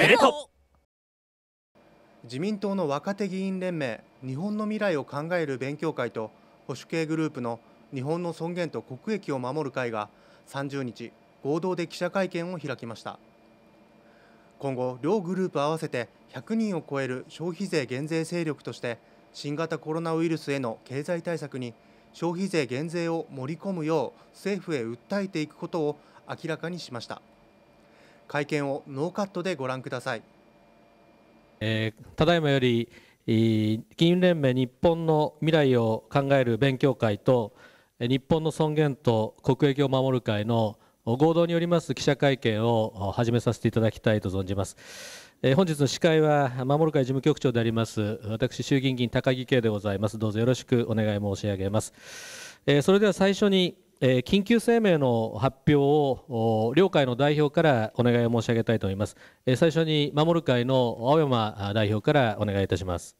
テレ東自民党の若手議員連盟日本の未来を考える勉強会と保守系グループの日本の尊厳と国益を守る会が30日合同で記者会見を開きました今後両グループ合わせて100人を超える消費税減税勢力として新型コロナウイルスへの経済対策に消費税減税を盛り込むよう政府へ訴えていくことを明らかにしました会見をノーカットでご覧ください、えー、ただいまより議員連盟日本の未来を考える勉強会と日本の尊厳と国益を守る会の合同によります記者会見を始めさせていただきたいと存じます。え本日の司会は守る会事務局長であります私衆議院議員高木圭でございますどうぞよろしくお願い申し上げます、えそれでは最初にえー、緊急声明の発表を両会の代表からお願いを申し上げたいと思います、えー、最初に守る会の青山代表からお願いいたします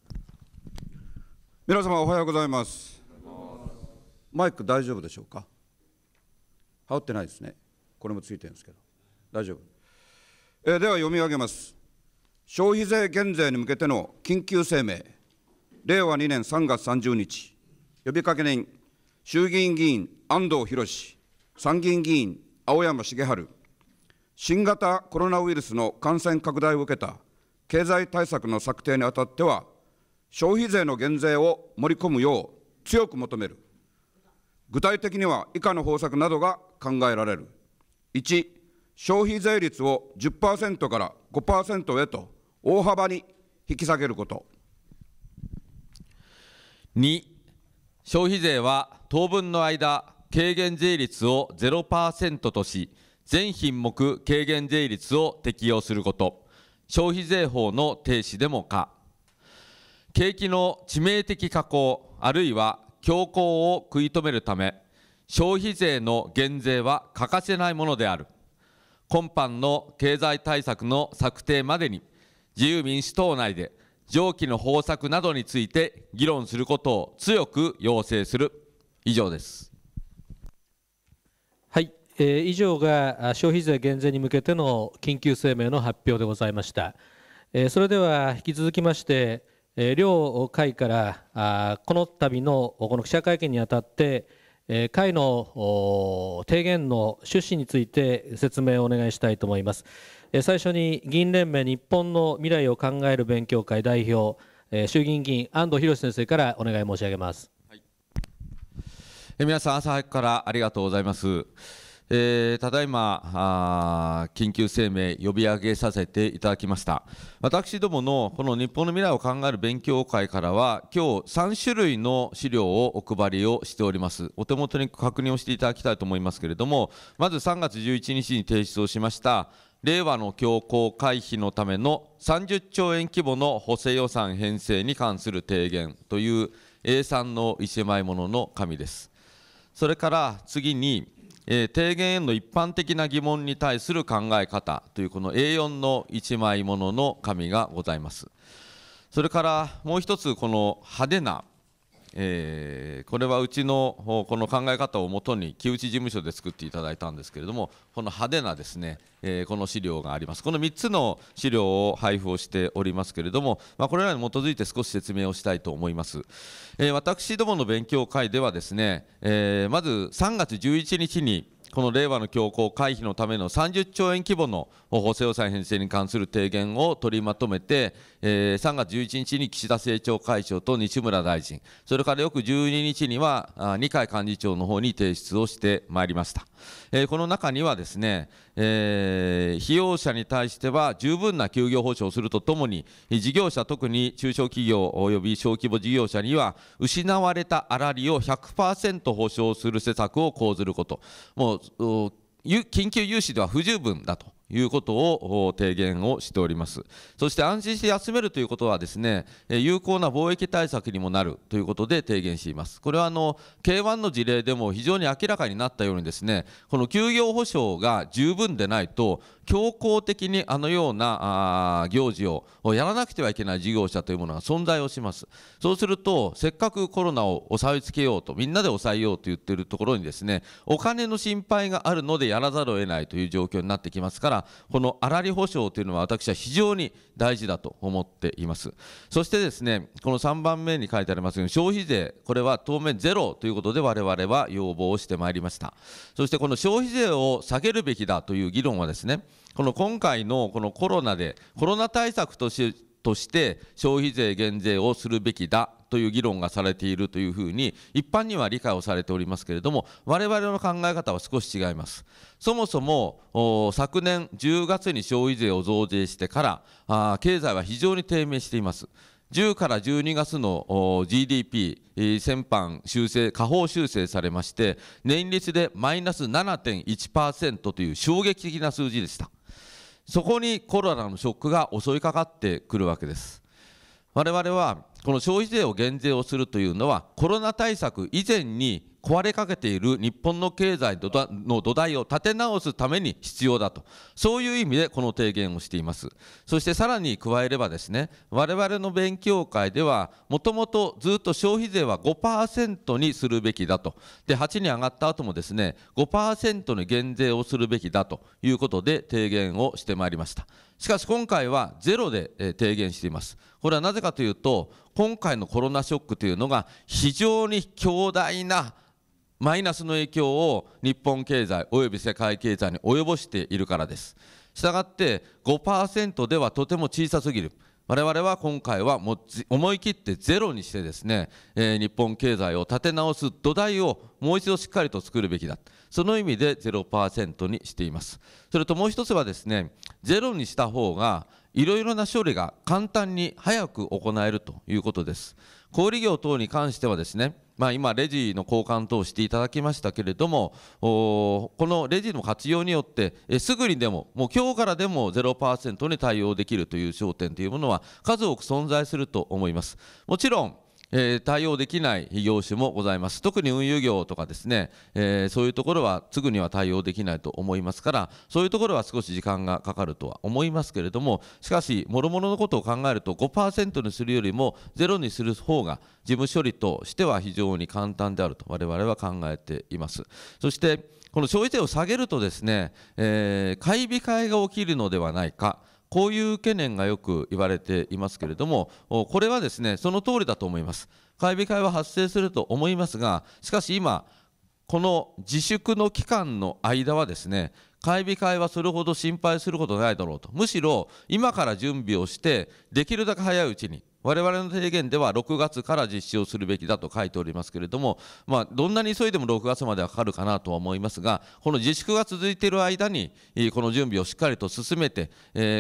皆様おはようございますマイク大丈夫でしょうか羽織ってないですねこれもついてるんですけど大丈夫、えー、では読み上げます消費税減税に向けての緊急声明令和2年3月30日呼びかけ人衆議院議員安藤博参議院議員、青山茂春、新型コロナウイルスの感染拡大を受けた経済対策の策定にあたっては、消費税の減税を盛り込むよう強く求める。具体的には以下の方策などが考えられる。1、消費税率を10%から5%へと大幅に引き下げること。2、消費税は当分の間、軽減税率を0%とし、全品目軽減税率を適用すること、消費税法の停止でもか、景気の致命的下降、あるいは強行を食い止めるため、消費税の減税は欠かせないものである。今般の経済対策の策定までに、自由民主党内で上記の方策などについて議論することを強く要請する。以上です。えー、以上が消費税減税に向けての緊急声明の発表でございました。えー、それでは引き続きまして、えー、両会からあこの度のこの記者会見にあたって、えー、会の提言の趣旨について説明をお願いしたいと思います。えー、最初に議員連盟日本の未来を考える勉強会代表、えー、衆議院議員安藤博先生からお願い申し上げます。はい、え皆さん朝早くからありがとうございます。えー、ただいま緊急声明、呼び上げさせていただきました。私どものこの日本の未来を考える勉強会からは、今日3種類の資料をお配りをしております。お手元に確認をしていただきたいと思いますけれども、まず3月11日に提出をしました、令和の強行回避のための30兆円規模の補正予算編成に関する提言という A3 の1枚ものの紙です。それから次にえー、提言への一般的な疑問に対する考え方というこの A4 の1枚ものの紙がございます。それからもう一つこの派手なえー、これはうちのこの考え方をもとに木内事務所で作っていただいたんですけれどもこの派手なですね、えー、この資料がありますこの3つの資料を配布をしておりますけれども、まあ、これらに基づいて少し説明をしたいと思います、えー、私どもの勉強会ではですね、えまず3月11日にこの令和の強行回避のための30兆円規模の補正予算編成に関する提言を取りまとめて、えー、3月11日に岸田政調会長と西村大臣、それから翌12日には、二階幹事長の方に提出をしてまいりました。えー、この中にはですね、えー、用者に対しては十分な休業保障をするとともに、事業者、特に中小企業及び小規模事業者には、失われた粗利を100%保障する施策を講ずること、もう緊急融資では不十分だということを提言をしております。そして安心して休めるということはですね、有効な貿易対策にもなるということで提言しています。これはあの K1 の事例でも非常に明らかになったようにですね、この休業保障が十分でないと強硬的にあのようなあ行事をやらなくてはいけない事業者というものが存在をします。そうすると、せっかくコロナを抑えつけようと、みんなで抑えようと言っているところにですね、お金の心配があるのでやらざるを得ないという状況になってきますから、この粗利保証というのは私は非常に大事だと思っています。そしてですね、この3番目に書いてありますように、消費税、これは当面ゼロということで我々は要望をしてまいりました。そしてこの消費税を下げるべきだという議論はですね、この今回のこのコロナで、コロナ対策としとして消費税減税をするべきだという議論がされているというふうに、一般には理解をされておりますけれども、我々の考え方は少し違います。そもそも昨年10月に消費税を増税してから、経済は非常に低迷しています。10から12月の GDP、先般修正、下方修正されまして、年率でマイナス7.1%という衝撃的な数字でした。そこにコロナのショックが襲いかかってくるわけです。我々はこの消費税を減税をするというのは、コロナ対策以前に壊れかけている日本の経済の土台を立て直すために必要だと、そういう意味でこの提言をしています。そしてさらに加えればですね、我々の勉強会では、もともとずっと消費税は5%にするべきだと、で8に上がった後もですね、5%に減税をするべきだということで提言をしてまいりました。しかし今回はゼロで提言しています。これはなぜかというと、今回のコロナショックというのが非常に強大なマイナスの影響を日本経済及び世界経済に及ぼしているからです。したがって5%ではとても小さすぎる。我々は今回はもう思い切ってゼロにしてですね、えー、日本経済を立て直す土台をもう一度しっかりと作るべきだ。その意味で0%にしています。それともう一つはですね、ゼロにした方がいろいろな処理が簡単に早く行えるということです。小売業等に関してはですね、まあ、今、レジの交換等をしていただきましたけれども、このレジの活用によって、えすぐにでも、もう今日からでも0%に対応できるという焦点というものは、数多く存在すると思います。もちろんえー、対応できない業種もございます。特に運輸業とかですね、えー、そういうところはすぐには対応できないと思いますから、そういうところは少し時間がかかるとは思いますけれども、しかし、もろもろのことを考えると5%にするよりもゼロにする方が事務処理としては非常に簡単であると我々は考えています。そして、この消費税を下げるとですね、えー、買い控えが起きるのではないか。こういう懸念がよく言われていますけれども、これはですねその通りだと思います。買い控えは発生すると思いますが、しかし今、この自粛の期間の間はですね、買い控えはそれほど心配することないだろうと、むしろ今から準備をして、できるだけ早いうちに我々の提言では6月から実施をするべきだと書いておりますけれども、まあ、どんなに急いでも6月まではかかるかなとは思いますが、この自粛が続いている間に、この準備をしっかりと進めて、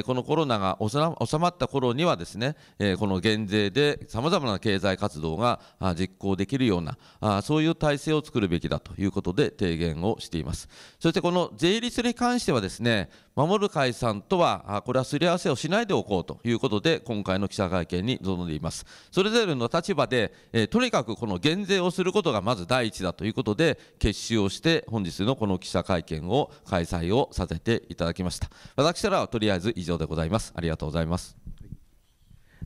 このコロナが収まった頃にはですね、この減税でさまざまな経済活動が実行できるような、そういう体制を作るべきだということで提言をしています。そしてこの税率に関してはですね、守る解散とは、これはすり合わせをしないでおこうということで、今回の記者会見に臨望んでいます。それぞれの立場で、えー、とにかくこの減税をすることがまず第一だということで、結集をして、本日のこの記者会見を開催をさせていただきました。私からはとりあえず以上でございます。ありがとうございます。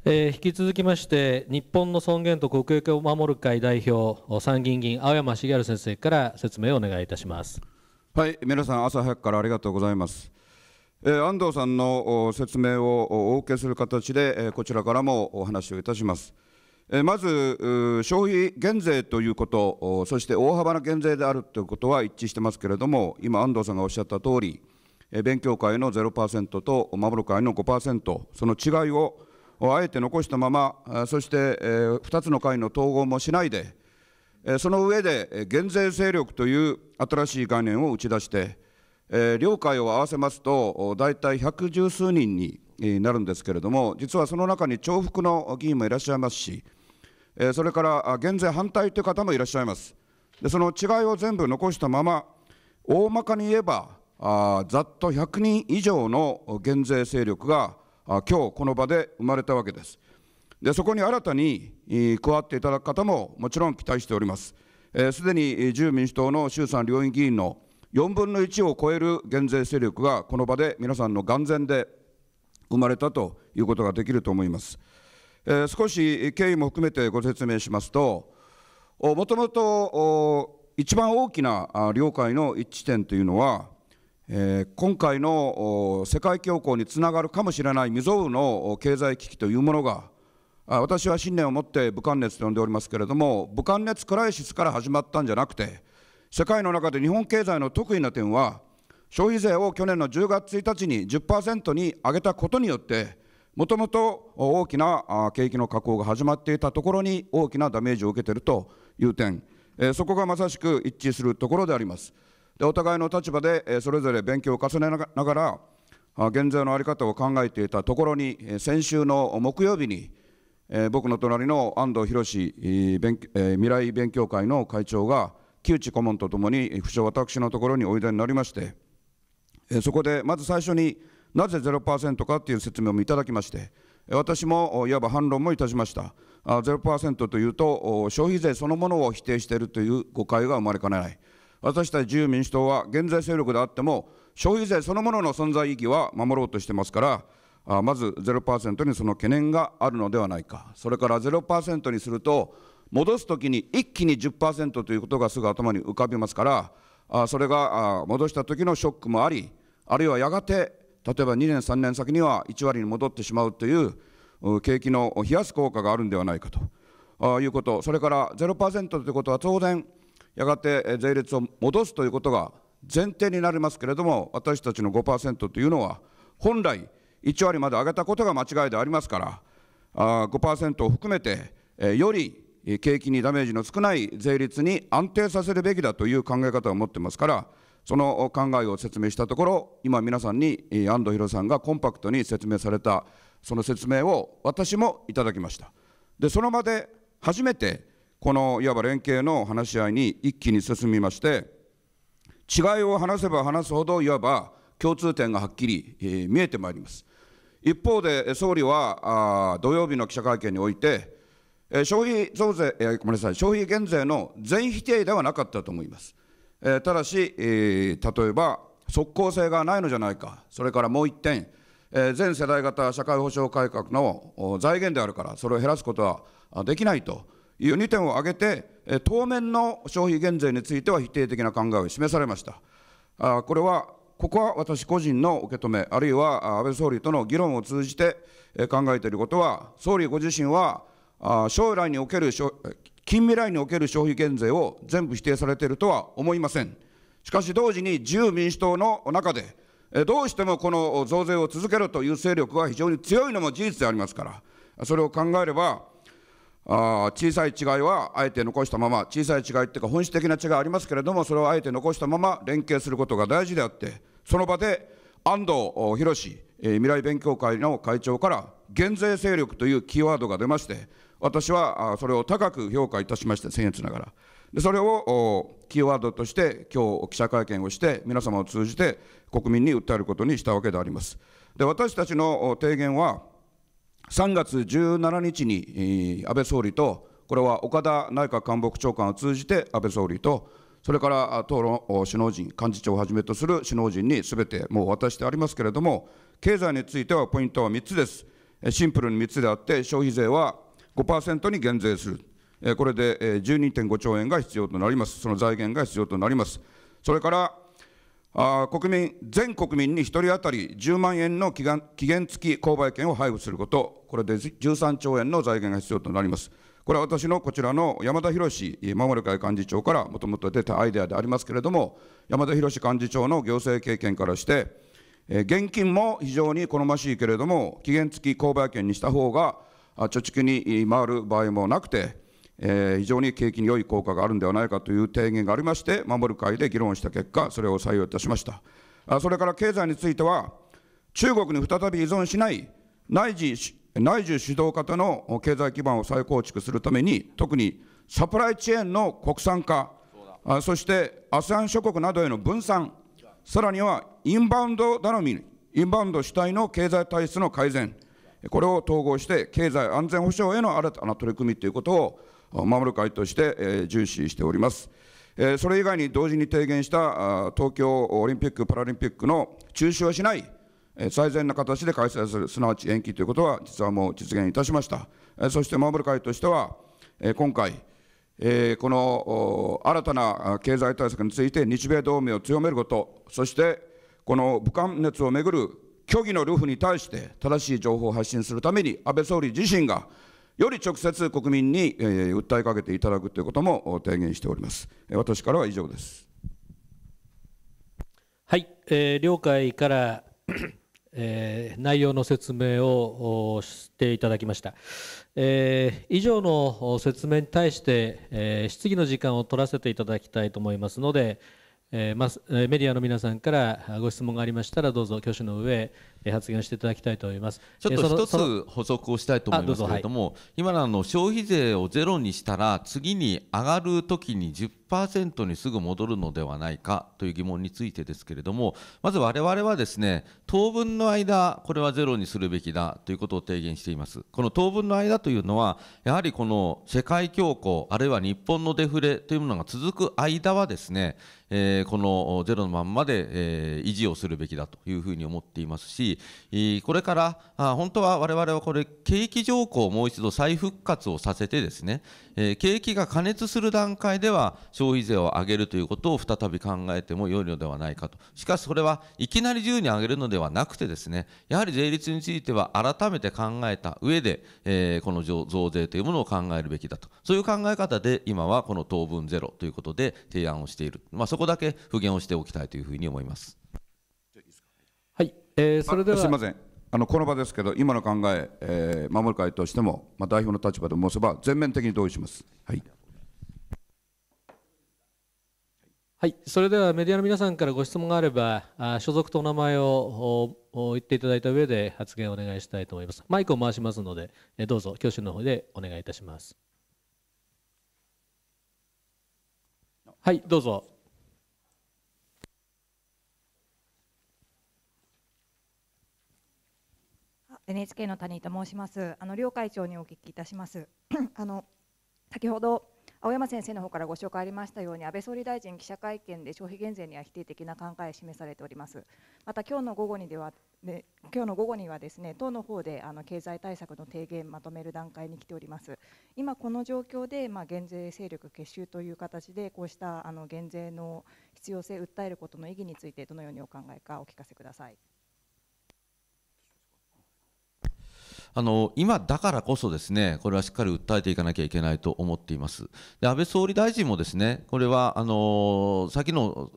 えー、引き続きまして、日本の尊厳と国益を守る会代表、参議院議員、青山茂先生から説明をお願いいたします。はい、皆さん、朝早くからありがとうございます。安藤さんの説明をお受けする形で、こちらからもお話をいたします。まず、消費減税ということ、そして大幅な減税であるということは一致してますけれども、今、安藤さんがおっしゃった通り、勉強会の0%と守る会の5%、その違いをあえて残したまま、そして2つの会の統合もしないで、その上で減税勢力という新しい概念を打ち出して、えー、領海を合わせますと、大体百十数人になるんですけれども、実はその中に重複の議員もいらっしゃいますし、えー、それから減税反対という方もいらっしゃいます。でその違いを全部残したまま、大まかに言えば、あざっと100人以上の減税勢力があ今日この場で生まれたわけです。でそこに新たに、加わっていただく方ももちろん期待しております。す、えー、で、に自由民主党の衆参両院議員の4分の1を超える減税勢力がこの場で皆さんの眼前で生まれたということができると思います。えー、少し経緯も含めてご説明しますと、もともと一番大きな領海の一致点というのは、えー、今回の世界恐慌につながるかもしれない未曾有の経済危機というものが、私は信念を持って武漢熱と呼んでおりますけれども、武漢熱クライシスから始まったんじゃなくて、世界の中で日本経済の得意な点は、消費税を去年の10月1日に10%に上げたことによって、もともと大きな景気の下降が始まっていたところに大きなダメージを受けているという点、そこがまさしく一致するところであります。でお互いの立場でそれぞれ勉強を重ねながら、減税の在り方を考えていたところに、先週の木曜日に、僕の隣の安藤博未来勉強会の会長が、旧内顧問とともに、府省私のところにおいでになりまして、えそこでまず最初になぜ0%かという説明もいただきまして、私もいわば反論もいたしました。0%というと、消費税そのものを否定しているという誤解が生まれかねない。私たち自由民主党は減税勢力であっても、消費税そのものの存在意義は守ろうとしてますから、まず0%にその懸念があるのではないか、それから0%にすると、戻すときに一気に10%ということがすぐ頭に浮かびますから、それが戻したときのショックもあり、あるいはやがて、例えば2年、3年先には1割に戻ってしまうという景気の冷やす効果があるんではないかということ、それから0%ということは当然、やがて税率を戻すということが前提になりますけれども、私たちの5%というのは、本来1割まで上げたことが間違いでありますから、5%を含めて、より景気にダメージの少ない税率に安定させるべきだという考え方を持ってますから、その考えを説明したところ、今皆さんに安藤博さんがコンパクトに説明された、その説明を私もいただきました。で、その場で初めて、このいわば連携の話し合いに一気に進みまして、違いを話せば話すほど、いわば共通点がはっきり、えー、見えてまいります。一方で、総理はあ土曜日の記者会見において、消費増税、えごめんなさい、消費減税の全否定ではなかったと思います。えただし、例えば、即効性がないのじゃないか、それからもう1点、え全世代型社会保障改革の財源であるから、それを減らすことはできないという2点を挙げて、え当面の消費減税については否定的な考えを示されました。あこれはここは私個人の受け止め、あるいは安倍総理との議論を通じて考えていることは、総理ご自身はあ将来における近未来における消費減税を全部否定されているとは思いません。しかし同時に自由民主党の中で、どうしてもこの増税を続けるという勢力が非常に強いのも事実でありますから、それを考えれば、あ小さい違いはあえて残したまま、小さい違いっていうか、本質的な違いありますけれども、それをあえて残したまま連携することが大事であって、その場で安藤博未来勉強会の会長から、減税勢力というキーワードが出まして、私はそれを高く評価いたしまして、僭越ながら。でそれをキーワードとして、今日記者会見をして、皆様を通じて国民に訴えることにしたわけであります。で私たちの提言は、3月17日に安倍総理と、これは岡田内閣官房長官を通じて安倍総理と、それから党の首脳陣、幹事長をはじめとする首脳陣にすべてもう渡してありますけれども、経済についてはポイントは3つです。シンプルに3つであって、消費税は5%に減税する、これで、12.5兆円が必要となります、その財源が必要となります。それからあ国民全国民に1人当たり10万円の期限付き購買権を配布すること、これで13兆円の財源が必要となります。これは私のこちらの山田博守る会幹事長からもともと出たアイデアでありますけれども、山田博幹事長の行政経験からして、現金も非常に好ましいけれども、期限付き購買権にした方が、貯蓄に回る場合もなくて、え非常に景気に良い効果があるんではないかという提言がありまして、守る会で議論した結果、それを採用いたしました。あそれから経済については、中国に再び依存しない内需内需主導型の経済基盤を再構築するために、特にサプライチェーンの国産化、そして ASEAN 諸国などへの分散、さらにはインバウンド頼み、インバウンド主体の経済体質の改善、これを統合して経済安全保障への新たな取り組みということを守る会として重視しております。それ以外に同時に提言した東京オリンピック・パラリンピックの中止をしない最善な形で開催する、すなわち延期ということは、実はもう実現いたしました。そして守る会としては、今回、この新たな経済対策について日米同盟を強めること、そしてこの武漢熱をめぐる虚偽のルフに対して正しい情報を発信するために安倍総理自身がより直接国民に、え訴えかけていただくということも提言しております私からは以上ですはい、えー、了解から、えー、内容の説明をしていただきました、えー、以上の説明に対して、えー、質疑の時間を取らせていただきたいと思いますのでメディアの皆さんからご質問がありましたらどうぞ挙手の上発言していただきたいと思いますちょっと一つ補足をしたいと思いますけれども、はい、今のの消費税をゼロにしたら次に上がるときに10%にすぐ戻るのではないかという疑問についてですけれどもまず我々はですね当分の間これはゼロにするべきだということを提言していますこの当分の間というのはやはりこの世界恐慌あるいは日本のデフレというものが続く間はですねえー、このゼロのまんまで、えー、維持をするべきだというふうに思っていますし、これからあ本当は我々はこれ、景気条項をもう一度再復活をさせてですね、えー、景気が過熱する段階では消費税を上げるということを再び考えても良いのではないかと。しかしそれはいきなり自由に上げるのではなくてですね、やはり税率については改めて考えた上で、えー、この増税というものを考えるべきだと。そういう考え方で今はこの当分ゼロということで提案をしている。まあ、そここだけ復元をしておきたいというふうに思います。はい、えー、それではすみませんあのこの場ですけど、今の考え、えー、守る会としても、まあ、代表の立場で申せば、全面的に同意します。はいはい、それではメディアの皆さんからご質問があれば、あ所属とお名前をおお言っていただいた上で発言をお願いしたいと思います。マイクを回しますので、えどうぞ挙手の方でお願いいたします。はい、どうぞ。NHK の谷と申します。あの両会長にお聞きいたします。あの先ほど青山先生の方からご紹介ありましたように安倍総理大臣記者会見で消費減税には否定的な考えを示されております。また今日の午後にではで今日の午後にはですね党の方であの経済対策の提言まとめる段階に来ております今この状況でまあ、減税勢力結集という形でこうしたあの減税の必要性を訴えることの意義についてどのようにお考えかお聞かせください。あの今だからこそですねこれはしっかり訴えていかなきゃいけないと思っていますで安倍総理大臣もですねこれはあの先の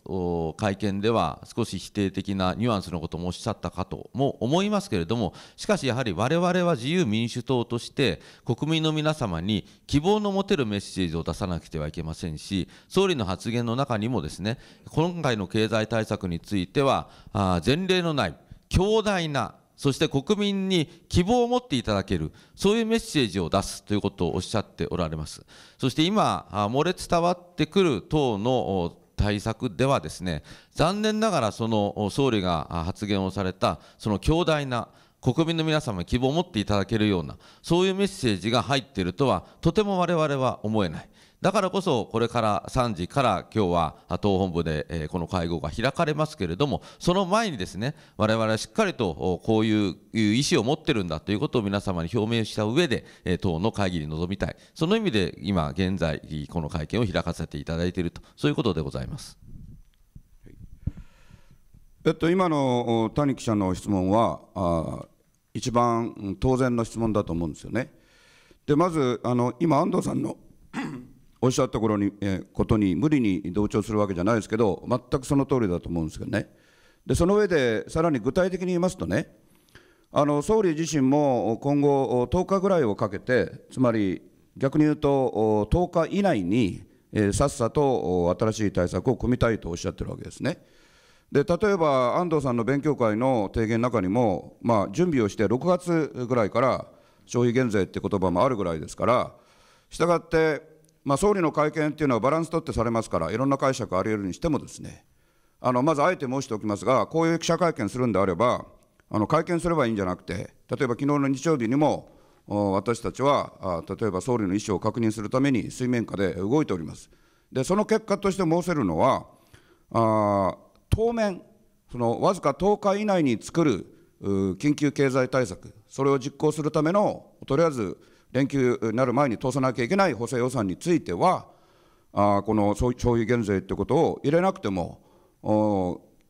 会見では少し否定的なニュアンスのこともおっしゃったかとも思いますけれどもしかしやはり我々は自由民主党として国民の皆様に希望の持てるメッセージを出さなくてはいけませんし総理の発言の中にもですね今回の経済対策については前例のない強大なそして国民に希望を持っていただける、そういうメッセージを出すということをおっしゃっておられます。そして今、漏れ伝わってくる党の対策ではですね、残念ながらその総理が発言をされた、その強大な国民の皆様に希望を持っていただけるような、そういうメッセージが入っているとは、とても我々は思えない。だからこそ、これから3時から今日は党本部で、えこの会合が開かれますけれども、その前にですね、我々はしっかりとこういう意思を持ってるんだということを皆様に表明した上で、え党の会議に臨みたい、その意味で今現在、この会見を開かせていただいていると、そういうことでございます。えっと、今の谷記者の質問はあ、一番当然の質問だと思うんですよね。でまずあの今、安藤さんのおっしゃったところに、えー、ことに無理に同調するわけじゃないですけど、全くその通りだと思うんですけどね。で、その上で、さらに具体的に言いますとね、あの総理自身も今後、10日ぐらいをかけて、つまり逆に言うと、10日以内に、えー、さっさと新しい対策を組みたいとおっしゃってるわけですね。で例えば安藤さんの勉強会の提言の中にも、まあ、準備をして6月ぐらいから消費減税って言葉もあるぐらいですから、したがってまあ、総理の会見っていうのはバランス取ってされますから、いろんな解釈ありえるにしてもですね、あのまずあえて申しておきますが、こういう記者会見するんであれば、あの会見すればいいんじゃなくて、例えば昨日の日曜日にも、私たちは例えば総理の意思を確認するために水面下で動いております。で、その結果として申せるのは、あ当面、そのわずか10日以内に作る緊急経済対策、それを実行するための、とりあえず連休になる前に通さなきゃいけない補正予算については、あこの消費減税ということを入れなくても、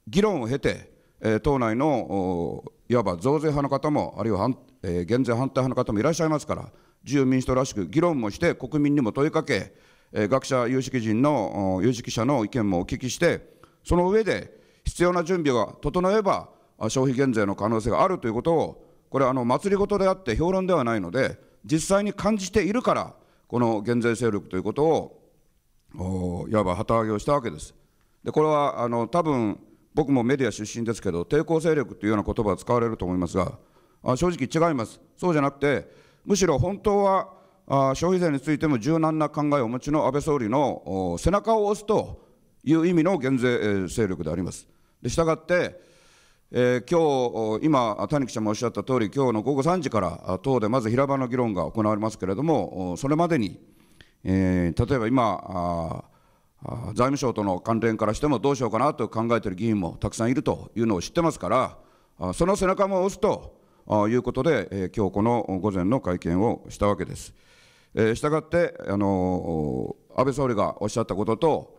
議論を経て、えー、党内のいわば増税派の方も、あるいは、えー、減税反対派の方もいらっしゃいますから、自由民主党らしく議論もして、国民にも問いかけ、えー、学者、有識人の、有識者の意見もお聞きして、その上で、必要な準備が整えば、消費減税の可能性があるということを、これ、あの祭り事であって、評論ではないので、実際に感じているから、この減税勢力ということを、いわば旗揚げをしたわけです。でこれはあの多分僕もメディア出身ですけど、抵抗勢力というような言葉を使われると思いますが、あ正直違います、そうじゃなくて、むしろ本当はあ消費税についても柔軟な考えをお持ちの安倍総理の背中を押すという意味の減税勢力であります。で従ってえー、今日今、谷木さんもおっしゃった通り、今日の午後3時から党でまず平場の議論が行われますけれども、それまでに、えー、例えば今、財務省との関連からしてもどうしようかなと考えている議員もたくさんいるというのを知ってますから、その背中も押すということで、えー、今日この午前の会見をしたわけです。したがって、あの安倍総理がおっしゃったことと、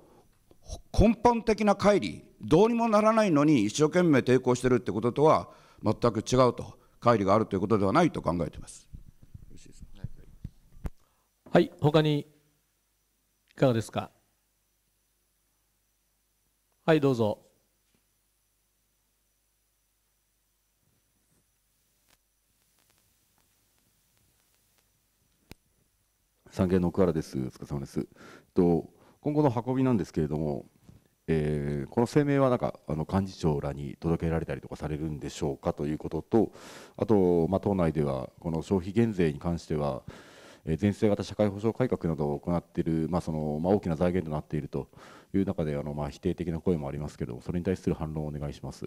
根本的な乖離、どうにもならないのに一生懸命抵抗してるってこととは全く違うと、乖離があるということではないと考えています。はい、他にいかがですか。はい、どうぞ。産経の奥原です。お疲れ様です。と今後の運びなんですけれども、えー、この声明はなんかあの幹事長らに届けられたりとかされるんでしょうかということと、あと、まあ、党内ではこの消費減税に関しては、全世型社会保障改革などを行っている、まあそのまあ、大きな財源となっているという中であの、まあ、否定的な声もありますけれども、それに対する反論をお願いします。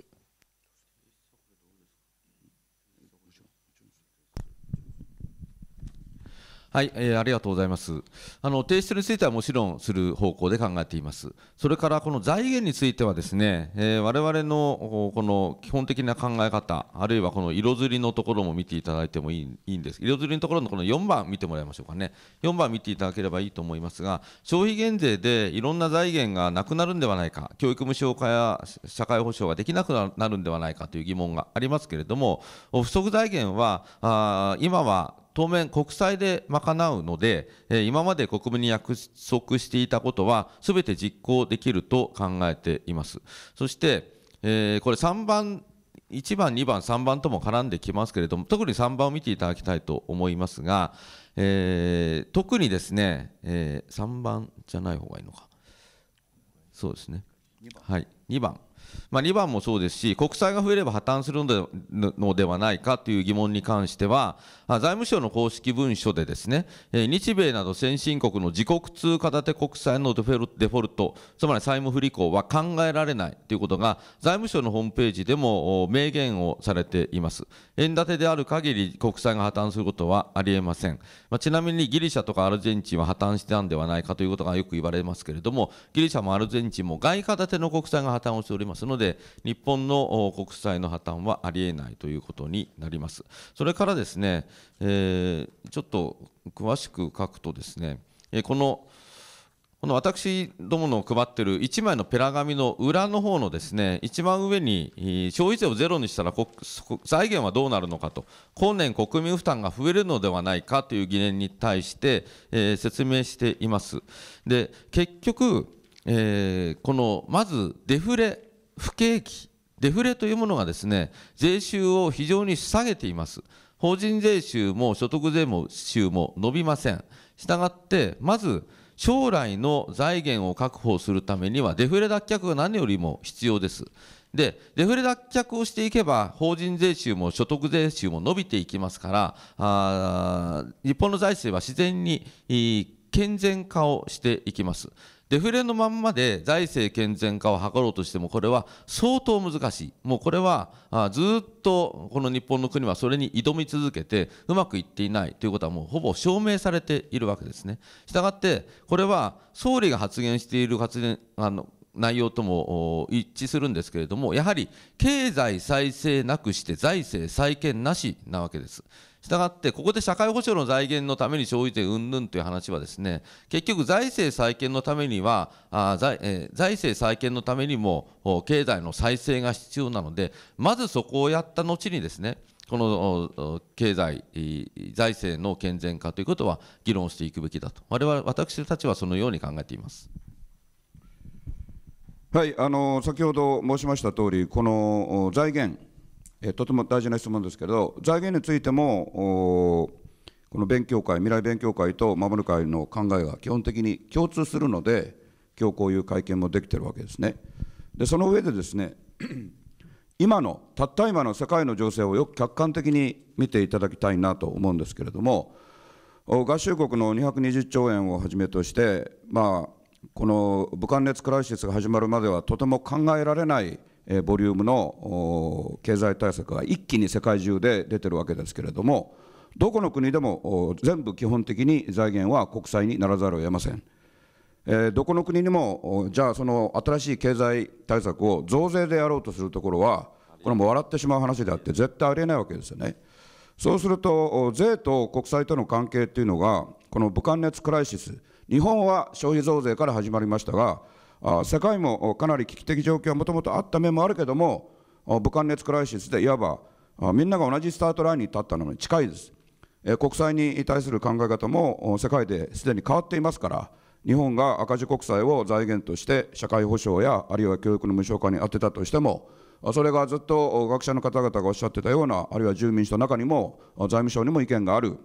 はい、えー、ありがとうございます。あの提出についてはもちろんする方向で考えています。それからこの財源についてはですね、えー、我々のこの基本的な考え方、あるいはこの色づりのところも見ていただいてもいいいいんです。色づりのところのこの4番見てもらいましょうかね。4番見ていただければいいと思いますが、消費減税でいろんな財源がなくなるんではないか、教育無償化や社会保障ができなくなるんではないかという疑問がありますけれども、不足財源はあ今は当面国債で賄うので、え今まで国民に約束していたことは、すべて実行できると考えています。そして、えこれ3番1番、2番、3番とも絡んできますけれども、特に3番を見ていただきたいと思いますが、えー、特にですね、えー、3番じゃない方がいいのか、そうですね、2番,、はい、2番まあ、2番もそうですし、国債が増えれば破綻するのではないかという疑問に関しては、財務省の公式文書で、ですね日米など先進国の自国通貨建て国債のデフォルト、つまり債務不履行は考えられないということが、財務省のホームページでも明言をされています。円建てである限り国債が破綻することはありえません。まあ、ちなみにギリシャとかアルゼンチンは破綻したんではないかということがよく言われますけれども、ギリシャもアルゼンチンも外貨建ての国債が破綻をしております。ますので、日本の国債の破綻はありえないということになります。それからですね、えー、ちょっと詳しく書くとですね、えー、このこの私どもの配っている1枚のペラ紙の裏の方のですね、一番上に消費税をゼロにしたら財源はどうなるのかと、後年国民負担が増えるのではないかという疑念に対して、えー、説明しています。で、結局、えー、このまずデフレ不景気、デフレというものがですね、税収を非常に下げています。法人税収も所得税も収も伸びません。したがって、まず将来の財源を確保するためには、デフレ脱却が何よりも必要です。で、デフレ脱却をしていけば、法人税収も所得税収も伸びていきますから、あ日本の財政は自然に健全化をしていきます。デフレのまんまで財政健全化を図ろうとしても、これは相当難しい、もうこれはずっとこの日本の国はそれに挑み続けて、うまくいっていないということは、もうほぼ証明されているわけですね。したがって、これは総理が発言している発言あの内容とも一致するんですけれども、やはり経済再生なくして財政再建なしなわけです。したがって、ここで社会保障の財源のために消費税うんぬんという話はですね、結局財政再建のためには、あ財えー、財政再建のためにも経済の再生が必要なので、まずそこをやった後にですね、この経済、財政の健全化ということは議論していくべきだと、我々、私たちはそのように考えています。はい、あの先ほど申しました通り、この財源、えとても大事な質問ですけれど、財源についても、この勉強会、未来勉強会と守る会の考えが基本的に共通するので、今日こういう会見もできてるわけですね。で、その上でですね、今の、たった今の世界の情勢をよく客観的に見ていただきたいなと思うんですけれども、合衆国の220兆円をはじめとして、まあ、この武漢熱クライシスが始まるまではとても考えられないボリュームの経済対策が一気に世界中で出てるわけですけれども、どこの国でも全部基本的に財源は国債にならざるを得ません。えどこの国にも、じゃあ、その新しい経済対策を増税でやろうとするところは、これも笑ってしまう話であって、絶対ありえないわけですよね。そうすると、税と国債との関係っていうのが、この武漢熱クライシス、日本は消費増税から始まりましたが、世界もかなり危機的状況はもともとあった面もあるけども、武漢熱クライシスでいわばみんなが同じスタートラインに立ったのに近いです。国債に対する考え方も世界ですでに変わっていますから、日本が赤字国債を財源として社会保障やあるいは教育の無償化に充てたとしても、それがずっと学者の方々がおっしゃってたような、あるいは住民主の中にも財務省にも意見がある、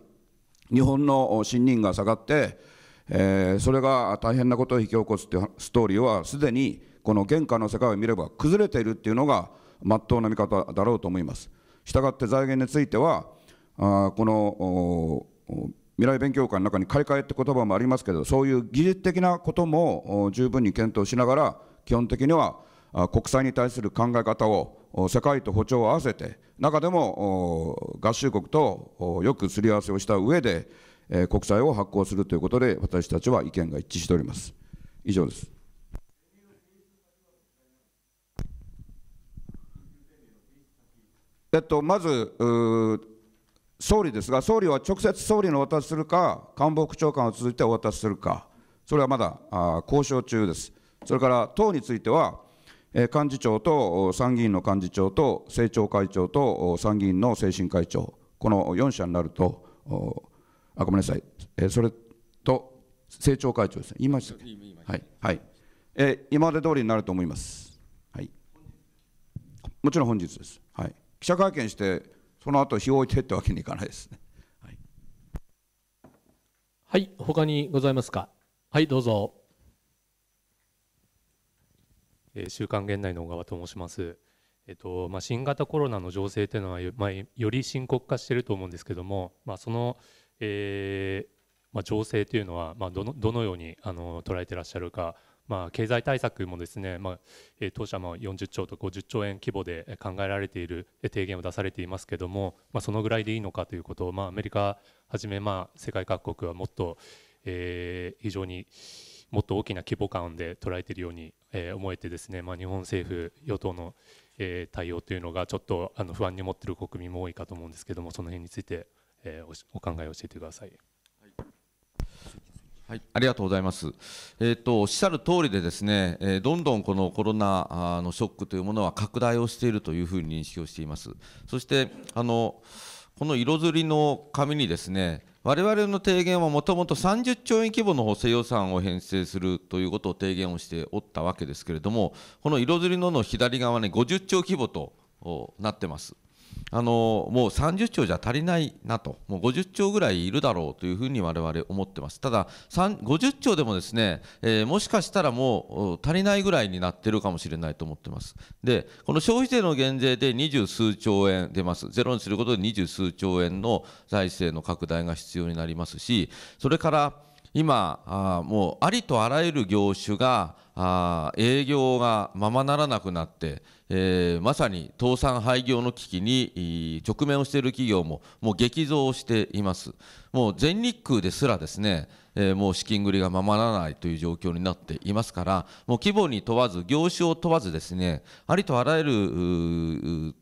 日本の信任が下がって、えー、それが大変なことを引き起こすというストーリーはすでにこの現下の世界を見れば崩れているっていうのがまっとうな見方だろうと思います。したがって財源についてはあこの未来勉強会の中に買い替えって言葉もありますけどそういう技術的なことも十分に検討しながら基本的には国債に対する考え方を世界と歩調を合わせて中でも合衆国とよくすり合わせをした上でえ国債を発行するということで、私たちは意見が一致しております。以上です。えっと、まず、総理ですが、総理は直接総理のお渡しするか、官房副長官を続いてお渡しするか、それはまだあ交渉中です。それから党については、え幹事長と参議院の幹事長と政調会長と参議院の政審会長、この4者になるとおあごめんなさい、えー、それと政調会長ですね、言いましたはい、はいえー、今まで通りになると思います、はい、もちろん本日です、はい、記者会見して、その後日を置いてってわけにいかないですね。はい、はい、他にございますか。はい、どうぞ。えー、週刊現代の小川と申します。えっとまあ、新型コロナの情勢というのはまあ、より深刻化していると思うんですけれども、まあ、そのえーまあ、情勢というのは、まあ、どのどのようにあの捉えてらっしゃるか、まあ、経済対策もですね、まあえ当社も40兆と50兆円規模で考えられている提言を出されていますけども、まあ、そのぐらいでいいのかということを、まあ、アメリカはじめ、まあ、世界各国はもっと、えー、非常にもっと大きな規模感で捉えているように、えー、思えてですね、まあ、日本政府与党の、えー、対応というのがちょっとあの不安に思っている国民も多いかと思うんですけどもその辺についてえー、お考えを教えてください。はい、ありがとうございます。えっ、ー、と、おっしゃる通りでですね、えー、どんどんこのコロナのショックというものは拡大をしているというふうに認識をしています。そして、あの、この色づりの紙にですね、我々の提言はもともと30兆円規模の補正予算を編成するということを提言をしておったわけですけれども、この色づりのの左側に50兆規模となってます。あのもう30兆じゃ足りないなと、もう50兆ぐらいいるだろうというふうに我々思ってます、ただ、50兆でもですね、えー、もしかしたらもう足りないぐらいになってるかもしれないと思ってます。で、この消費税の減税で二十数兆円出ます、ゼロにすることで二十数兆円の財政の拡大が必要になりますし、それから今、あもうありとあらゆる業種が、あ営業がままならなくなって、えー、まさに倒産廃業の危機に直面をしている企業ももう激増しています。もう全日空ですらですね、えー、もう資金繰りがままならないという状況になっていますから、もう規模に問わず、業種を問わずですね、ありとあらゆる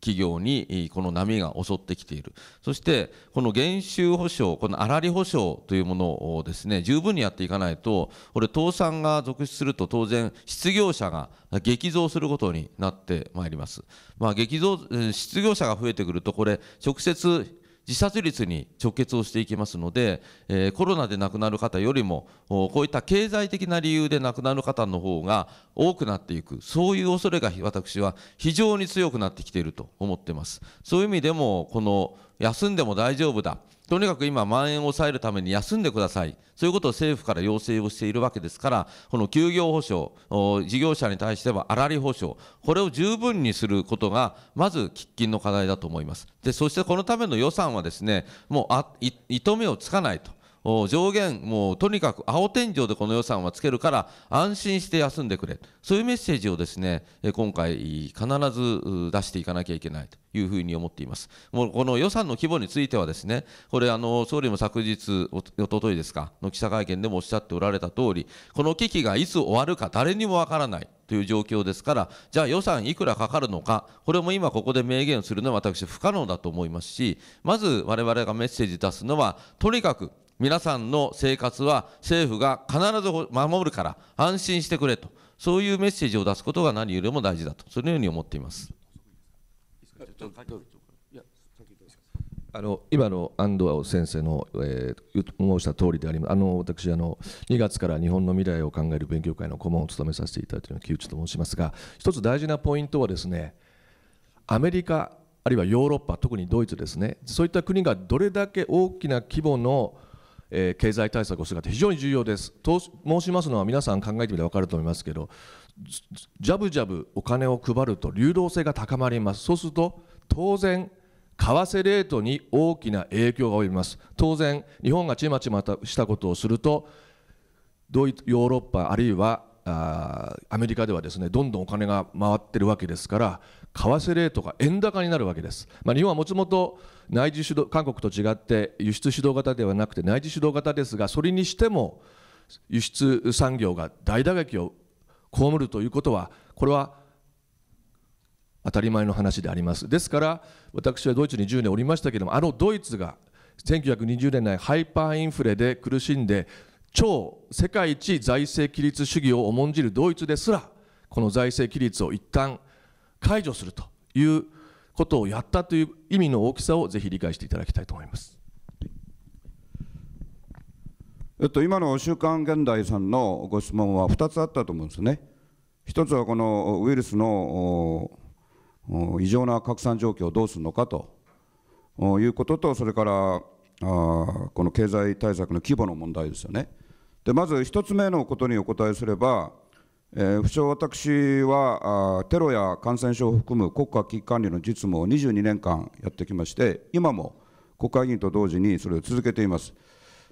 企業にこの波が襲ってきている、そしてこの減収保証、この粗利保証というものをですね十分にやっていかないと、これ、倒産が続出すると、当然、失業者が激増することになってまいります。まあ、激増失業者が増えてくると、これ、直接自殺率に直結をしていきますので、えー、コロナで亡くなる方よりも、こういった経済的な理由で亡くなる方の方が多くなっていく、そういう恐れが私は非常に強くなってきていると思っています。そういう意味でも、この休んでも大丈夫だ、とにかく今、まん延を抑えるために休んでください、そういうことを政府から要請をしているわけですから、この休業補償、事業者に対しては粗利補償、これを十分にすることが、まず喫緊の課題だと思います。でそしてこのための予算はですねもうあ糸目をつかないと上限、もうとにかく青天井でこの予算はつけるから、安心して休んでくれ、そういうメッセージをですね今回、必ず出していかなきゃいけないというふうに思っています。もうこの予算の規模については、ですねこれあの、総理も昨日、おとといですか、の記者会見でもおっしゃっておられた通り、この危機がいつ終わるか、誰にもわからない。という状況ですから、じゃあ予算いくらかかるのか、これも今ここで明言するのは私不可能だと思いますし、まず我々がメッセージ出すのは、とにかく皆さんの生活は政府が必ず守るから安心してくれと、そういうメッセージを出すことが何よりも大事だと、そのように思っています。あの今の安藤先生の、えー、申した通りでありますあの私あの2月から日本の未来を考える勉強会の顧問を務めさせていただいている木内と申しますが一つ大事なポイントはですねアメリカあるいはヨーロッパ特にドイツですねそういった国がどれだけ大きな規模のえー、経済対策をするかって非常に重要です。と申しますのは皆さん考えてみて分かると思いますけどじゃぶじゃぶお金を配ると流動性が高まりますそうすると当然為替レートに大きな影響が及びます当然日本がちまちましたことをするとドイヨーロッパあるいはアメリカではですねどんどんお金が回ってるわけですから為替レートが円高になるわけです、まあ、日本はもともと内需主導韓国と違って輸出主導型ではなくて内需主導型ですがそれにしても輸出産業が大打撃を被るということはこれは当たり前の話でありますですから私はドイツに10年おりましたけれどもあのドイツが1920年代ハイパーインフレで苦しんで超世界一財政規律主義を重んじるドイツですらこの財政規律を一旦解除するということをやったという意味の大きさをぜひ理解していただきたいと思います。えっと、今の「週刊現代」さんのご質問は2つあったと思うんですね。1つはこのウイルスの異常な拡散状況をどうするのかということと、それからこの経済対策の規模の問題ですよね。でまず1つ目のことにお答えすれば、えー、不詳私はあテロや感染症を含む国家危機管理の実務を22年間やってきまして今も国会議員と同時にそれを続けています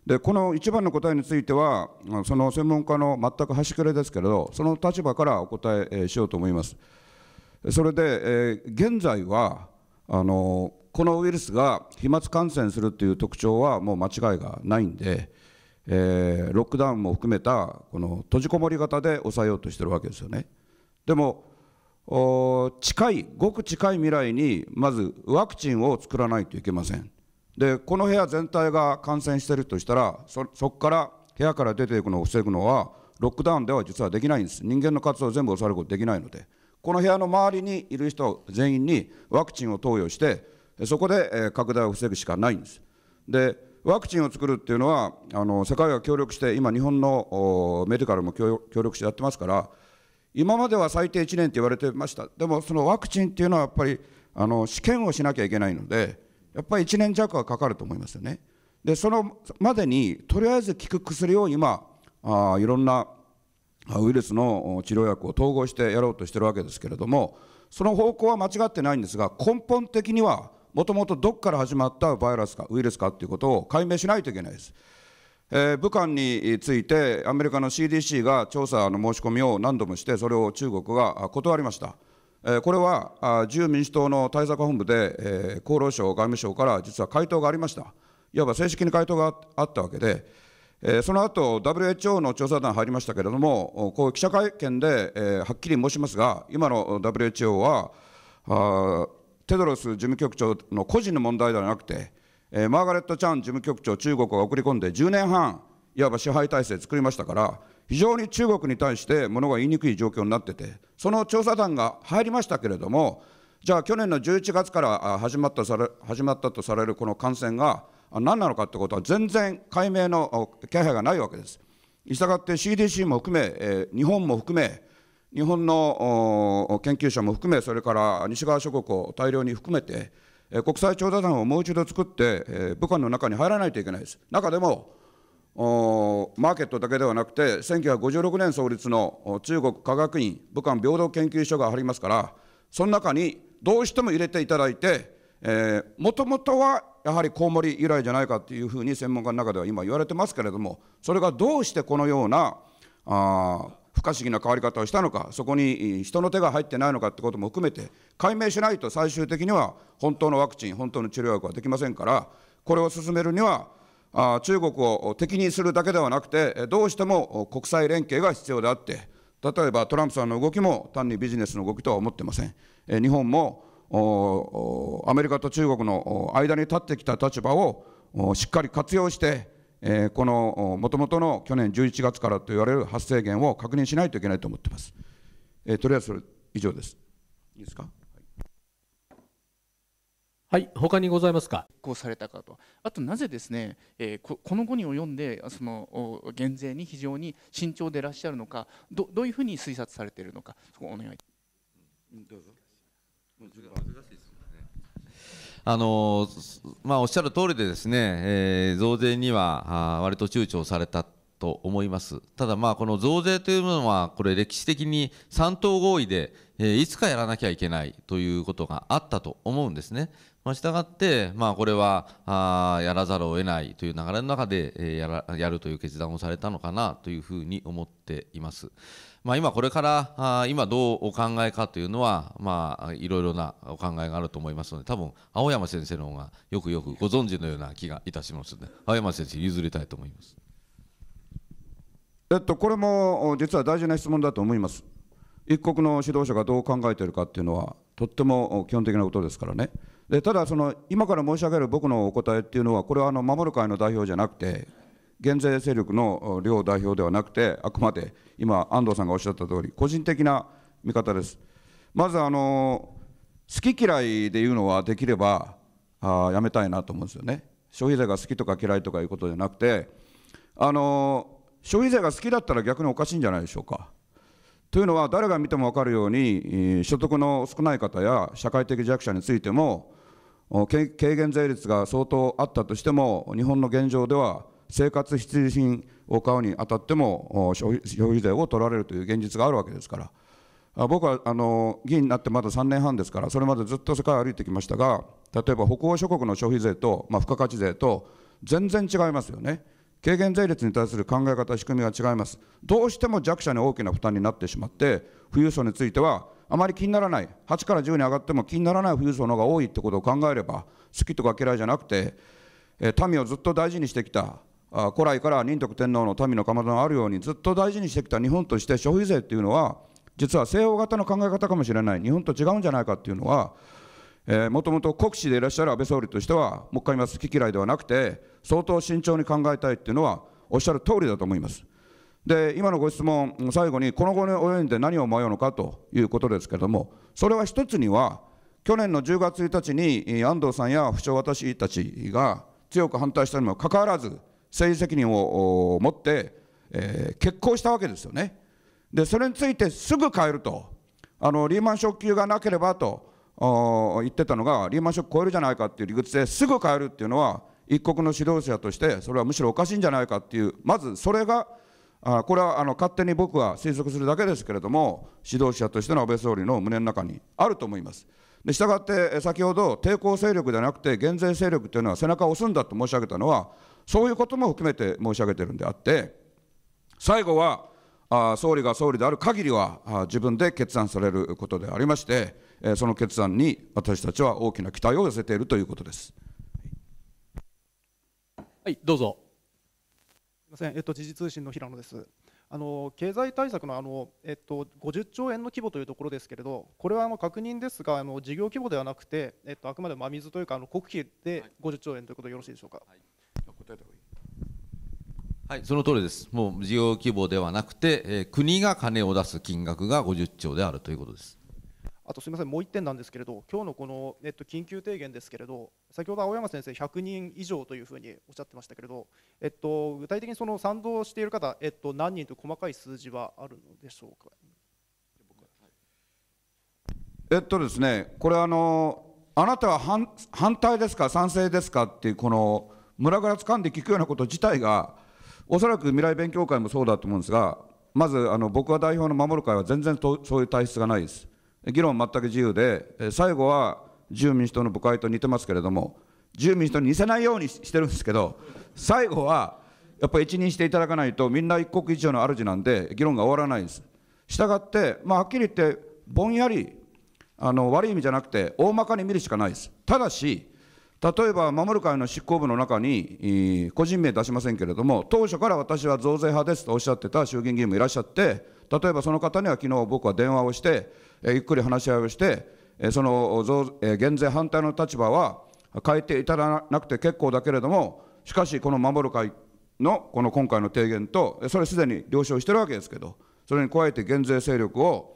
でこの一番の答えについてはその専門家の全く端くれですけれどその立場からお答えしようと思いますそれで、えー、現在はあのこのウイルスが飛沫感染するという特徴はもう間違いがないんで、えー、ロックダウンも含めたこの閉じこもり型で抑えようとしてるわけですよね。でも近いごく近い未来にまずワクチンを作らないといけません。でこの部屋全体が感染してるとしたらそこから部屋から出ていくのを防ぐのはロックダウンでは実はできないんです人間の活動を全部抑えることできないのでこの部屋の周りにいる人全員にワクチンを投与してそこで拡大を防ぐしかないんですでワクチンを作るっていうのはあの世界が協力して今日本のメディカルも協力してやってますから今までは最低1年って言われてましたでもそのワクチンっていうのはやっぱりあの試験をしなきゃいけないのでやっぱり1年弱はかかると思いますよねでそのまでにとりあえず効く薬を今あいろんなウイルスの治療薬を統合してやろうとしてるわけですけれどもその方向は間違ってないんですが根本的にはもともとどこから始まったバイラスかウイルスかということを解明しないといけないです。えー、武漢についてアメリカの CDC が調査の申し込みを何度もしてそれを中国が断りました。これは自由民主党の対策本部で厚労省、外務省から実は回答がありました。いわば正式に回答があったわけで、その後 WHO の調査団入りましたけれども、こう記者会見ではっきり申しますが、今の WHO は、テドロス事務局長の個人の問題ではなくて、えー、マーガレット・チャン事務局長、中国が送り込んで10年半、いわば支配体制作りましたから、非常に中国に対してものが言いにくい状況になってて、その調査団が入りましたけれども、じゃあ、去年の11月から始まったされ始まったとされるこの感染が何なのかということは、全然解明の気配がないわけです。したがって CDC も含め、えー、日本も含め、日本の研究者も含め、それから西側諸国を大量に含めて、国際調査団をもう一度作って、武漢の中に入らないといけないです。中でもマーケットだけではなくて、1956年創立の中国科学院武漢平等研究所がありますから、その中にどうしても入れていただいて、もともとはやはりコウモリ由来じゃないかというふうに専門家の中では今言われてますけれども、それがどうしてこのようなあ不可思議な変わり方をしたのか、そこに人の手が入ってないのかってことも含めて、解明しないと最終的には本当のワクチン、本当の治療薬はできませんから、これを進めるには、中国を敵にするだけではなくて、どうしても国際連携が必要であって、例えばトランプさんの動きも単にビジネスの動きとは思ってません。日本もアメリカと中国の間に立ってきた立場をしっかり活用して、えー、このもともとの去年11月からと言われる発生源を確認しないといけないと思っています。えー、とりあえずそれ以上です。いいですか。はい、他にございますか。こうされたかと、あとなぜですね、えー、この後に及んでその減税に非常に慎重でいらっしゃるのか、どどういうふうに推察されているのか、そこお願い。どうぞ。難しいです。あのまあ、おっしゃる通りでですね、えー、増税にはあ割と躊躇されたと思います。ただまあこの増税というものはこれ歴史的に3党合意で、えー、いつかやらなきゃいけないということがあったと思うんですね。まあ、したがって、まあ、これはあやらざるを得ないという流れの中で、えー、やらやるという決断をされたのかなというふうに思っています。まあ、今これからあ今どうお考えかというのは、まあ、いろいろなお考えがあると思いますので多分青山先生の方がよくよくご存知のような気がいたしますので青山先生譲りたいと思います。えっと、これも実は大事な質問だと思います。一国の指導者がどう考えているかっていうのは、とっても基本的なことですからね。でただ、その今から申し上げる僕のお答えっていうのは、これはあの守る会の代表じゃなくて、減税勢力の両代表ではなくて、あくまで今、安藤さんがおっしゃった通り、個人的な見方です。まずあの好き嫌いでいうのはできればあやめたいなと思うんですよね。消費税が好きとか嫌いとかいうことじゃなくて、あの消費税が好きだったら逆におかしいんじゃないでしょうか。というのは、誰が見ても分かるように、所得の少ない方や社会的弱者についても、軽減税率が相当あったとしても、日本の現状では、生活必需品を買うにあたっても消費税を取られるという現実があるわけですから、僕はあの議員になってまだ3年半ですから、それまでずっと世界を歩いてきましたが、例えば北欧諸国の消費税と、まあ、付加価値税と全然違いますよね。軽減税率に対する考え方、仕組みが違います。どうしても弱者に大きな負担になってしまって、富裕層については、あまり気にならない、8から10に上がっても気にならない富裕層の方が多いってことを考えれば、好きとか嫌いじゃなくて、え民をずっと大事にしてきた古来から仁徳天皇の民のかまどのあるようにずっと大事にしてきた日本として消費税っていうのは実は西欧型の考え方かもしれない日本と違うんじゃないかっていうのはもともと国士でいらっしゃる安倍総理としてはもう一回言います好き嫌いではなくて相当慎重に考えたいっていうのはおっしゃる通りだと思います。で今のご質問最後にこの後に及んで何を迷うのかということですけれどもそれは一つには去年の10月1日に安藤さんや不詳私たちが強く反対したにもかかわらず政治責任を持って、えー、決行したわけですよね。で、それについてすぐ変えると、あのリーマンショック級がなければと言ってたのが、リーマンショック超えるじゃないかっていう理屈ですぐ変えるっていうのは、一国の指導者として、それはむしろおかしいんじゃないかっていう、まずそれが、あこれはあの勝手に僕は推測するだけですけれども、指導者としての安倍総理の胸の中にあると思います。でしたがって、先ほど、抵抗勢力ではなくて、減税勢力というのは背中を押すんだと申し上げたのは、そういうことも含めて申し上げてるんであって最後はあ総理が総理である限りはあ自分で決断されることでありまして、えー、その決断に私たちは大きな期待を寄せているということです。はい、どうぞ。すみません、えっと時事通信の平野です。あの経済対策のあの、えっと、50兆円の規模というところですけれど、これはあの確認ですが、あの事業規模ではなくて、えっと、あくまで真水というか、あの国費で50兆円ということでよろしいでしょうか。はい答えた方がいいはい、その通りです。もう事業規模ではなくて、えー、国が金を出す金額が50兆であるということです。あとすみません、もう1点なんですけれど、今日のこの、ネット緊急提言ですけれど、先ほど青山先生、100人以上というふうにおっしゃってましたけれど、えっと、具体的にその賛同している方、えっと、何人と細かい数字はあるのでしょうか。えっとですね、これあの、あなたは反反対ですか、賛成ですかっていう、この村から掴んで聞くようなこと自体がおそらく未来勉強会もそうだと思うんですがまずあの僕は代表の守る会は全然そういう体質がないです議論全く自由で最後は自由民主党の部会と似てますけれども自由民主党に似せないようにしてるんですけど最後はやっぱり一任していただかないとみんな一国一城の主なんで議論が終わらないですしたがって、まあ、はっきり言ってぼんやりあの悪い意味じゃなくて大まかに見るしかないですただし例えば、守る会の執行部の中に、個人名出しませんけれども、当初から私は増税派ですとおっしゃってた衆議院議員もいらっしゃって、例えばその方には昨日僕は電話をして、ゆっくり話し合いをして、その増減税反対の立場は変えていただかなくて結構だけれども、しかし、この守る会のこの今回の提言と、それすでに了承してるわけですけど、それに加えて減税勢力を、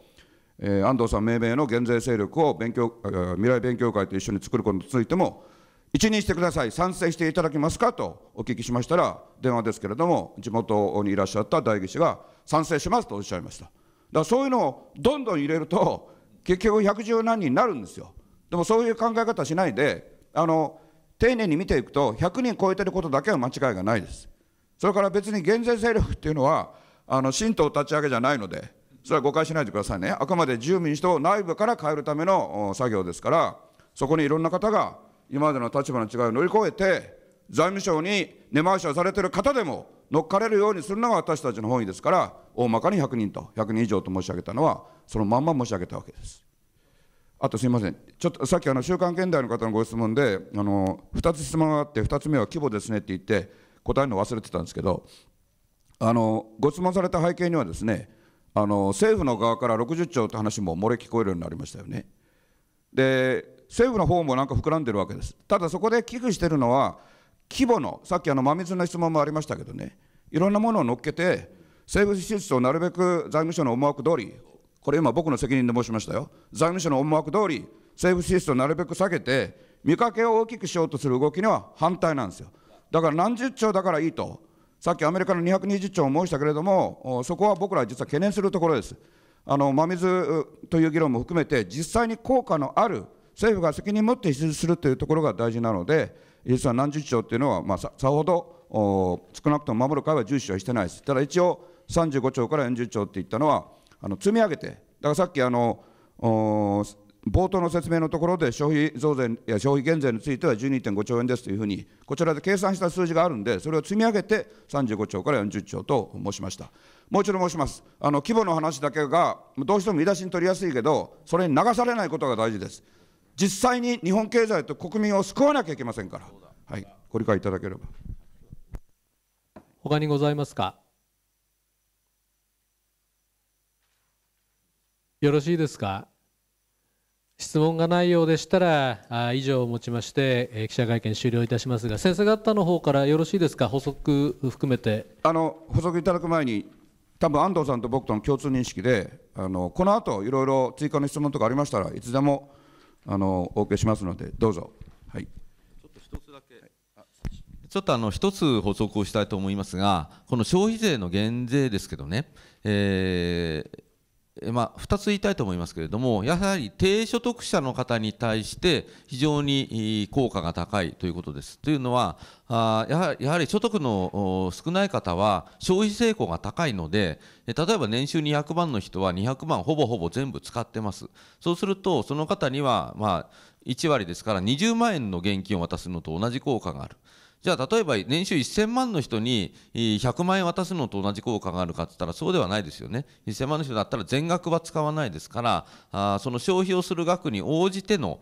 安藤さん命名の減税勢力を勉強未来勉強会と一緒に作ることについても、一任してください、賛成していただけますかとお聞きしましたら、電話ですけれども、地元にいらっしゃった代議士が、賛成しますとおっしゃいました。だからそういうのをどんどん入れると、結局110何人になるんですよ。でもそういう考え方しないで、あの丁寧に見ていくと、100人超えてることだけは間違いがないです。それから別に減税勢力っていうのは、あの新党立ち上げじゃないので、それは誤解しないでくださいね。あくまで自由民主党内部から変えるための作業ですから、そこにいろんな方が、今までの立場の違いを乗り越えて、財務省に根回しをされている方でも乗っかれるようにするのが私たちの本意ですから、大まかに100人と、100人以上と申し上げたのは、そのまんま申し上げたわけです。あとすみません、ちょっとさっきあの週刊現代の方のご質問で、あの2つ質問があって、2つ目は規模ですねって言って、答えるの忘れてたんですけど、あのご質問された背景にはですね、あの政府の側から60兆って話も漏れ聞こえるようになりましたよね。で政府の方もなんか膨らんでるわけです。ただそこで危惧してるのは、規模の、さっきあの真水の質問もありましたけどね、いろんなものを乗っけて、政府支出をなるべく財務省の思惑通り、これ今僕の責任で申しましたよ、財務省の思惑通り、政府支出をなるべく下げて、見かけを大きくしようとする動きには反対なんですよ。だから何十兆だからいいと、さっきアメリカの220兆を申したけれども、そこは僕ら実は懸念するところです。あの真水という議論も含めて、実際に効果のある政府が責任を持って支出するというところが大事なので、実は何十兆というのは、まあ、さほど少なくとも守る会は重視はしてないです。ただ一応35兆から40兆ってったのは、あの積み上げて、だからさっきあの冒頭の説明のところで消費増税や消費減税については12.5兆円ですというふうに、こちらで計算した数字があるんで、それを積み上げて35兆から40兆と申しました。もう一度申します、あの規模の話だけが、どうしても見出しに取りやすいけど、それに流されないことが大事です。実際に日本経済と国民を救わなきゃいけませんから、はい、ご理解いただければ。他にございますか。よろしいですか。質問がないようでしたら以上をもちまして記者会見終了いたしますが先生方の方からよろしいですか補足含めてあの補足いただく前に多分安藤さんと僕との共通認識であのこの後いろいろ追加の質問とかありましたらいつでもあのお受けしますので、どうぞ。はい、ちょっと一つだけ、ちょっとあの一つ補足をしたいと思いますが、この消費税の減税ですけどね、えー、まあ、2つ言いたいと思いますけれども、やはり低所得者の方に対して非常に効果が高いということです。というのは、あやはやはり所得の少ない方は消費成功が高いので、例えば年収200万の人は200万ほぼほぼ全部使ってます。そうすると、その方には、まあ、1割ですから20万円の現金を渡すのと同じ効果がある。じゃあ例えば年収1000万の人に100万円渡すのと同じ効果があるかって言ったらそうではないですよね。1000万の人だったら全額は使わないですから、あその消費をする額に応じての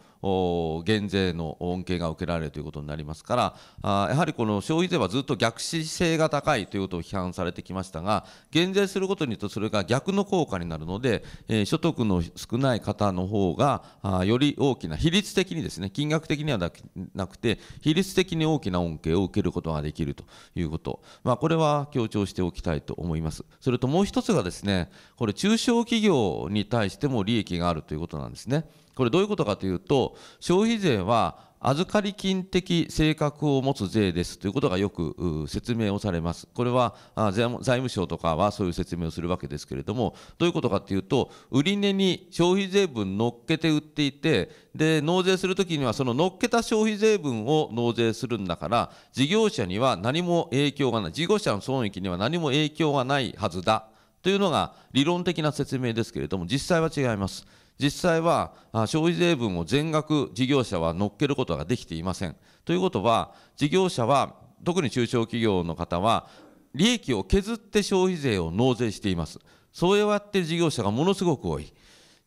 減税の恩恵が受けられるということになりますから、あやはりこの消費税はずっと逆姿勢が高いということを批判されてきましたが、減税することによってそれが逆の効果になるので、えー、所得の少ない方の方があより大きな、比率的にですね、金額的にはなくて、比率的に大きな恩恵係を受けることができるということ、まあ、これは強調しておきたいと思います。それともう1つがですね、これ中小企業に対しても利益があるということなんですね。これどういうことかというと、消費税は預かり金的性格を持つ税ですということがよく説明をされます。これは財務省とかはそういう説明をするわけですけれども、どういうことかというと、売値に消費税分乗っけて売っていて、で納税するときには、その乗っけた消費税分を納税するんだから、事業者には何も影響がない、事業者の損益には何も影響がないはずだというのが理論的な説明ですけれども、実際は違います。実際は消費税分を全額事業者は乗っけることができていません。ということは、事業者は、特に中小企業の方は、利益を削って消費税を納税しています。そうやって事業者がものすごく多い。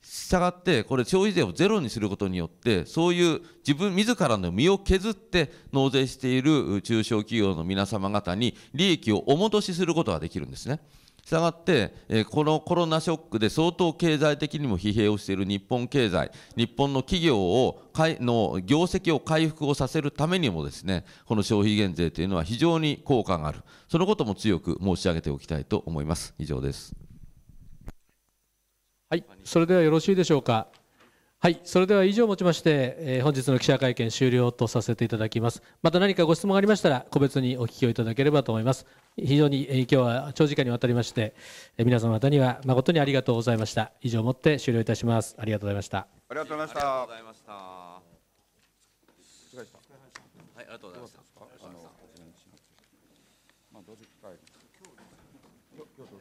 したがって、これ、消費税をゼロにすることによって、そういう自分自らの身を削って納税している中小企業の皆様方に利益をお戻しすることができるんですね。したがって、えこのコロナショックで相当経済的にも疲弊をしている日本経済、日本の企業をの業績を回復をさせるためにもですね、この消費減税というのは非常に効果がある、そのことも強く申し上げておきたいと思います。以上です。はい、それではよろしいでしょうか。はい、それでは以上をもちまして、えー、本日の記者会見終了とさせていただきます。また何かご質問がありましたら、個別にお聞きをいただければと思います。非常に、えー、今日は長時間にわたりまして、えー、皆様方には誠にありがとうございました。以上をもって終了いたします。ありがとうございました。ありがとうございました。